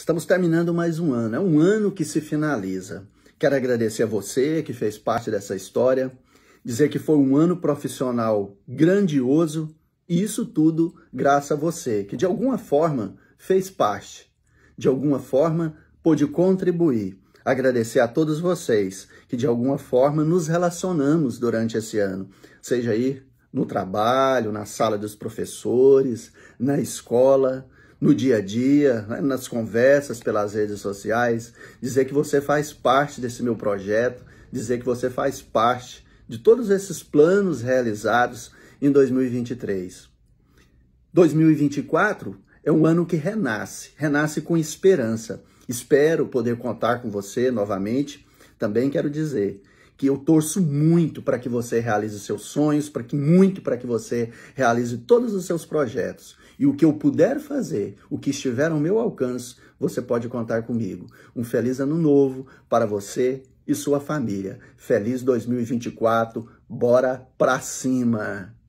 Estamos terminando mais um ano, é um ano que se finaliza. Quero agradecer a você que fez parte dessa história, dizer que foi um ano profissional grandioso e isso tudo graças a você, que de alguma forma fez parte, de alguma forma pôde contribuir. Agradecer a todos vocês que de alguma forma nos relacionamos durante esse ano, seja aí no trabalho, na sala dos professores, na escola, no dia a dia, né, nas conversas pelas redes sociais, dizer que você faz parte desse meu projeto, dizer que você faz parte de todos esses planos realizados em 2023. 2024 é um ano que renasce, renasce com esperança. Espero poder contar com você novamente. Também quero dizer que eu torço muito para que você realize seus sonhos, para que muito para que você realize todos os seus projetos. E o que eu puder fazer, o que estiver ao meu alcance, você pode contar comigo. Um feliz ano novo para você e sua família. Feliz 2024. Bora pra cima.